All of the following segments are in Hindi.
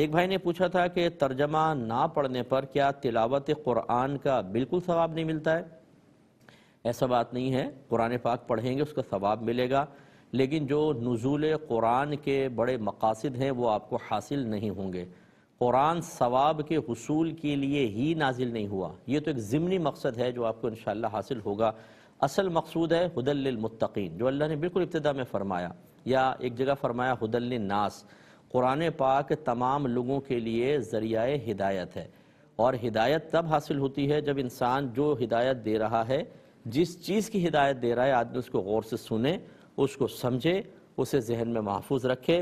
एक भाई ने पूछा था कि तर्जमा ना पढ़ने पर क्या तिलावत क़ुरान का बिल्कुल सवाब नहीं मिलता है ऐसा बात नहीं है कुरान पाक पढ़ेंगे उसका सवाब मिलेगा लेकिन जो नज़ुल कुरान के बड़े मकासद हैं वो आपको हासिल नहीं होंगे कुरान सवाब के हसूल के लिए ही नाजिल नहीं हुआ ये तो एक ज़मनी मकसद है जो आपको इन हासिल होगा असल मकसूद है हदलमतकीन जो अल्लाह ने बिल्कुल इब्तदा में फ़रमाया या एक जगह फ़रमाया हदल नास कुरान पाक तमाम लोगों के लिए ज़रिया हिदायत है और हिदायत तब हासिल होती है जब इंसान जो हिदायत दे रहा है जिस चीज़ की हिदायत दे रहा है आदमी उसको गौर से सुने उसको समझे उसे जहन में महफूज रखे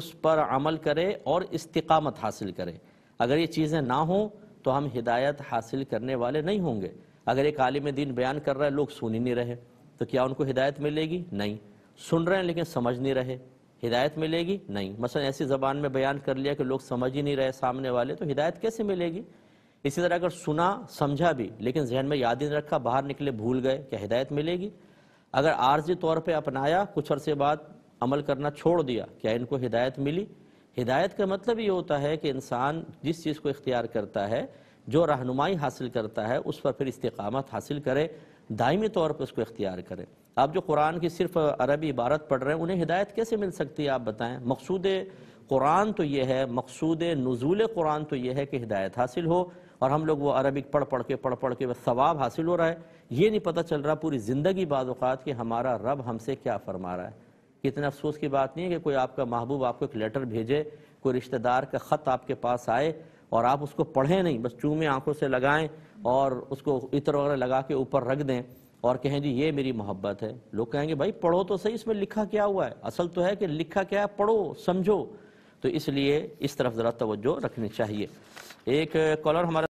उस पर अमल करे और इस्तकामत हासिल करे अगर ये चीज़ें ना हों तो हम हिदायत हासिल करने वाले नहीं होंगे अगर एक आलिम दीन बयान कर रहा है लोग सुन ही नहीं रहे तो क्या उनको हिदायत मिलेगी नहीं सुन रहे हैं लेकिन समझ नहीं रहे हिदायत मिलेगी नहीं मसलन ऐसी ज़बान में बयान कर लिया कि लोग समझ ही नहीं रहे सामने वाले तो हिदायत कैसे मिलेगी इसी तरह अगर सुना समझा भी लेकिन जहन में याद ही नहीं रखा बाहर निकले भूल गए क्या हिदायत मिलेगी अगर आर्जी तौर पर अपनाया कुछ अरसे बाद अमल करना छोड़ दिया क्या इनको हिदायत मिली हिदायत का मतलब ये होता है कि इंसान जिस चीज़ को इख्तियार करता है जो रहनुमाई हासिल करता है उस पर फिर इस्तकामत हासिल करे दायमी तौर पर उसको इख्तियार करें आप जो कुरान की सिर्फ अरबी इबारत पढ़ रहे हैं उन्हें हिदायत कैसे मिल सकती है आप बताएं मकसूद कुरान तो ये है मकसूद नजूल कुरान तो ये है कि हिदायत हासिल हो और हम लोग वो अरबिक पढ़ पढ़ के पढ़ पढ़ के वह सवाब हासिल हो रहा है ये नहीं पता चल रहा पूरी ज़िंदगी बाद कि हमारा रब हमसे क्या फरमा रहा है कितने अफसोस की बात नहीं है कि कोई आपका महबूब आपको एक लेटर भेजे कोई रिश्तेदार का ख़त आपके पास आए और आप उसको पढ़ें नहीं बस चूमे आंखों से लगाएं और उसको इतर वगैरह लगा के ऊपर रख दें और कहें जी ये मेरी मोहब्बत है लोग कहेंगे भाई पढ़ो तो सही इसमें लिखा क्या हुआ है असल तो है कि लिखा क्या है पढ़ो समझो तो इसलिए इस तरफ ज़रा तवज्जो रखनी चाहिए एक कॉलर हमारा